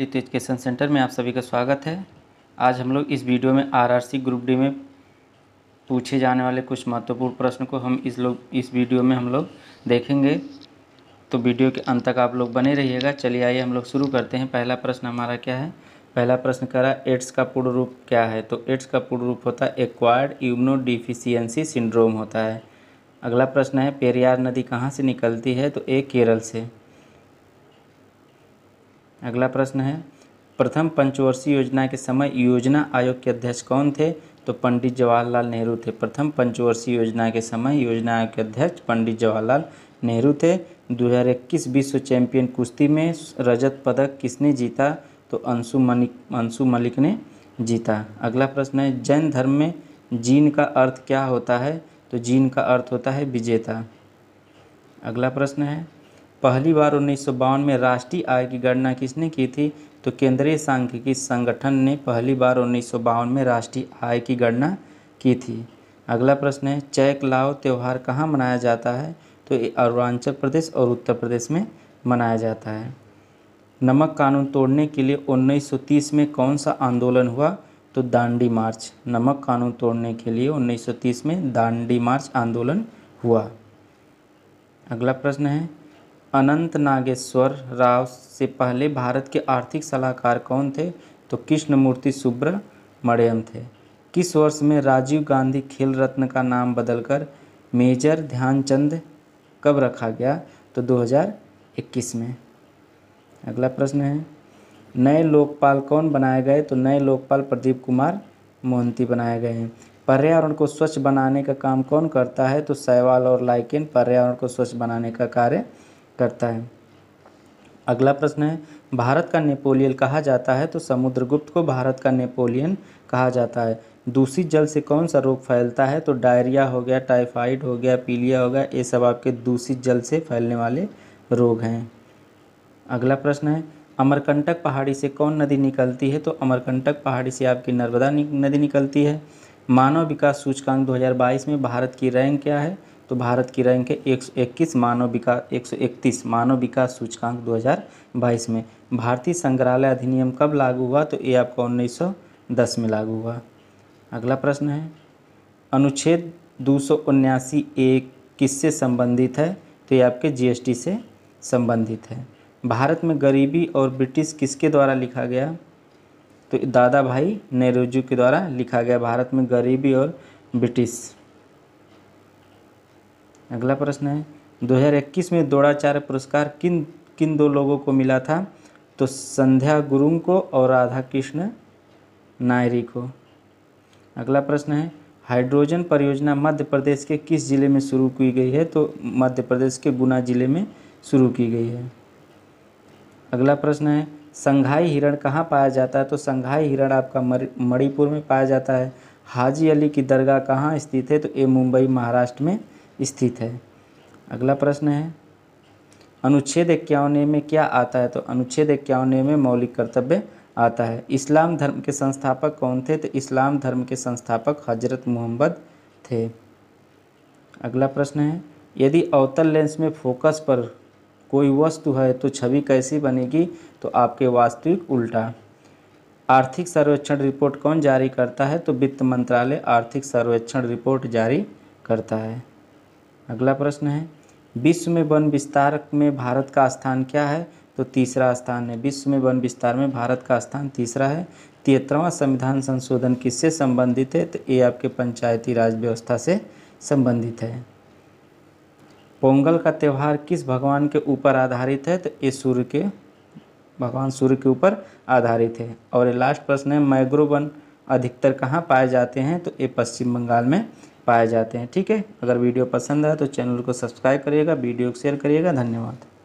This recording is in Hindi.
ललित एजुकेशन सेंटर में आप सभी का स्वागत है आज हम लोग इस वीडियो में आरआरसी ग्रुप डी में पूछे जाने वाले कुछ महत्वपूर्ण प्रश्न को हम इस लोग इस वीडियो में हम लोग देखेंगे तो वीडियो के अंत तक आप लोग बने रहिएगा चलिए आइए हम लोग शुरू करते हैं पहला प्रश्न हमारा क्या है पहला प्रश्न करा एड्स का पूर्ण रूप क्या है तो एड्स का पूर्ण रूप होता है एक्वायर्ड इम्नो डिफिशियंसी सिंड्रोम होता है अगला प्रश्न है पेरियार नदी कहाँ से निकलती है तो ए केरल से अगला प्रश्न है प्रथम पंचवर्षीय योजना के समय योजना आयोग के अध्यक्ष कौन थे तो पंडित जवाहरलाल नेहरू थे प्रथम पंचवर्षीय योजना के समय योजना आयोग के अध्यक्ष पंडित जवाहरलाल नेहरू थे 2021 विश्व चैंपियन कुश्ती में रजत पदक किसने जीता तो अंशु मलिक अंशु मलिक ने जीता अगला प्रश्न है जैन धर्म में जीन का अर्थ क्या होता है तो जीन का अर्थ होता है विजेता अगला प्रश्न है पहली बार उन्नीस में राष्ट्रीय आय की गणना किसने की थी तो केंद्रीय सांख्यिकी संगठन ने पहली बार उन्नीस में राष्ट्रीय आय की गणना की थी अगला प्रश्न है चैक लाव त्यौहार कहाँ मनाया जाता है तो अरुणाचल प्रदेश और उत्तर प्रदेश में मनाया जाता है नमक कानून तोड़ने के लिए 1930 में कौन सा आंदोलन हुआ तो दांडी मार्च नमक कानून तोड़ने के लिए 1930 में दांडी मार्च आंदोलन हुआ अगला प्रश्न है अनंत नागेश्वर राव से पहले भारत के आर्थिक सलाहकार कौन थे तो कृष्णमूर्ति सुब्रमण्यम थे किस वर्ष में राजीव गांधी खेल रत्न का नाम बदलकर मेजर ध्यानचंद कब रखा गया तो 2021 में अगला प्रश्न है नए लोकपाल कौन बनाए गए तो नए लोकपाल प्रदीप कुमार मोहंती बनाए गए हैं पर्यावरण को स्वच्छ बनाने का काम कौन करता है तो सैवाल और लाइकिन पर्यावरण को स्वच्छ बनाने का कार्य करता है अगला प्रश्न है भारत का नेपोलियन कहा जाता है तो समुद्रगुप्त को भारत का नेपोलियन कहा जाता है दूषित जल से कौन सा रोग फैलता है तो डायरिया हो गया टाइफाइड हो गया पीलिया हो गया ये सब आपके दूषित जल से फैलने वाले रोग हैं अगला प्रश्न है अमरकंटक पहाड़ी से कौन नदी निकलती है तो अमरकंटक पहाड़ी से आपकी नर्मदा नदी निकलती है मानव विकास सूचकांक 2022 में भारत की रैंक क्या है तो भारत की रैंक है एक सौ इक्कीस मानव विकास एक सौ इकतीस मानव विकास सूचकांक 2022 में भारतीय संग्रहालय अधिनियम कब लागू हुआ तो ये आपका 1910 में लागू हुआ अगला प्रश्न है अनुच्छेद दो सौ उन्यासी ए किससे संबंधित है तो ये आपके जीएसटी से संबंधित है भारत में गरीबी और ब्रिटिश किसके द्वारा लिखा गया तो दादा भाई नेहरूजू के द्वारा लिखा गया भारत में गरीबी और ब्रिटिश अगला प्रश्न है 2021 में द्रोणाचार्य पुरस्कार किन किन दो लोगों को मिला था तो संध्या गुरुंग को और राधा कृष्ण नायरी को अगला प्रश्न है हाइड्रोजन परियोजना मध्य प्रदेश के किस ज़िले में शुरू की गई है तो मध्य प्रदेश के गुना ज़िले में शुरू की गई है अगला प्रश्न है संघाई हिरण कहाँ पाया जाता है तो संघाई हिरण आपका मणिपुर में पाया जाता है हाजी अली की दरगाह कहाँ स्थित है तो ये मुंबई महाराष्ट्र में स्थित है अगला प्रश्न है अनुच्छेद इक्यावन में क्या आता है तो अनुच्छेद इक्यावन में मौलिक कर्तव्य आता है इस्लाम धर्म के संस्थापक कौन थे तो इस्लाम धर्म के संस्थापक हजरत मोहम्मद थे अगला प्रश्न है यदि अवतल लेंस में फोकस पर कोई वस्तु है तो छवि कैसी बनेगी तो आपके वास्तविक उल्टा आर्थिक सर्वेक्षण रिपोर्ट कौन जारी करता है तो वित्त मंत्रालय आर्थिक सर्वेक्षण रिपोर्ट जारी करता है अगला प्रश्न है विश्व में वन विस्तार में भारत का स्थान क्या है तो तीसरा स्थान है विश्व में वन विस्तार में भारत का स्थान तीसरा है तिहत्तरवां संविधान संशोधन किससे संबंधित है तो ये आपके पंचायती राज व्यवस्था से संबंधित है पोंगल का त्यौहार किस भगवान के ऊपर आधारित है तो ये सूर्य के भगवान सूर्य के ऊपर आधारित है और ये लास्ट प्रश्न है मैग्रो वन अधिकतर कहाँ पाए जाते हैं तो ये पश्चिम बंगाल में पाए जाते हैं ठीक है अगर वीडियो पसंद आए तो चैनल को सब्सक्राइब करिएगा वीडियो को शेयर करिएगा धन्यवाद